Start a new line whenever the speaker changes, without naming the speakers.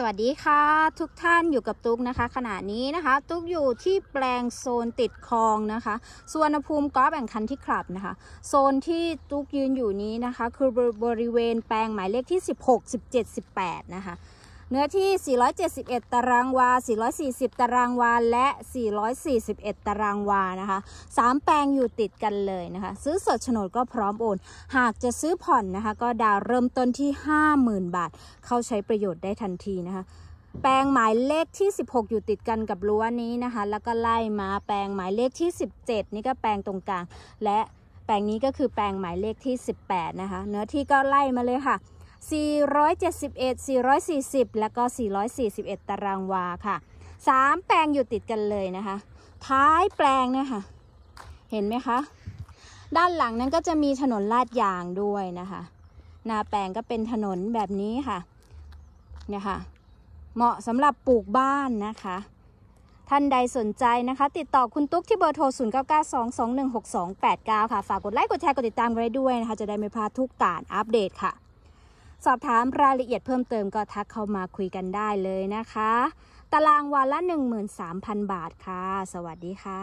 สวัสดีค่ะทุกท่านอยู่กับตุ๊กนะคะขณะนี้นะคะ ตุ๊กอยู่ที่แปลงโซนติดคลองนะคะ ส่วนภูมิกอล์ฟแบ่งคันที่คลับนะคะ โซนที่ตุ๊กยืนอยู่นี้นะคะ คือบริเวณแปลงหมายเลขที่ 16 17 18 นะคะเนื้อที่ 471 ตารางวา 440 ตารางวา และ 441 ตารางวา นะคะ 3 แปลงอยู่ติดกันเลยนะคะ ซื้อสดโฉนดก็พร้อมโอน หากจะซื้อผ่อนนะคะก็ดาวเริ่มต้นที่ 50,000 บาท เข้าใช้ประโยชน์ได้ทันทีนะคะ แปลงหมายเลขที่ 16 อยู่ติดกันกับรั้วนี้นะคะ แล้วก็ไล่มาแปลงหมายเลขที่ 17 นี่ก็แปลงตรงกลาง และแปลงนี้ก็คือแปลงหมายเลขที่ 18 นะคะ เนื้อที่ก็ไล่มาเลยค่ะ471 440 แล้วก็ 441 ตารางวาค่ะสามแปลงอยู่ติดกันเลยนะคะ ท้ายแปลงเนี่ยค่ะ เห็นไหมคะ ด้านหลังนั้นก็จะมีถนนลาดยางด้วยนะคะนาแปลงก็เป็นถนนแบบนี้ค่ะ เนี่ยค่ะ เหมาะสำหรับปลูกบ้านนะคะ ท่านใดสนใจนะคะ ติดต่อคุณตุ๊กที่เบอร์โทร0992216289 ค่ะ ฝากกดไลค์ กดแชร์ กดติดตามกันไว้ด้วยนะคะ จะได้ไม่พลาดทุกการอัปเดตค่ะสอบถามรายละเอียดเพิ่มเติมก็ทักเข้ามาคุยกันได้เลยนะคะ ตารางวันละ13,000บาทค่ะ สวัสดีค่ะ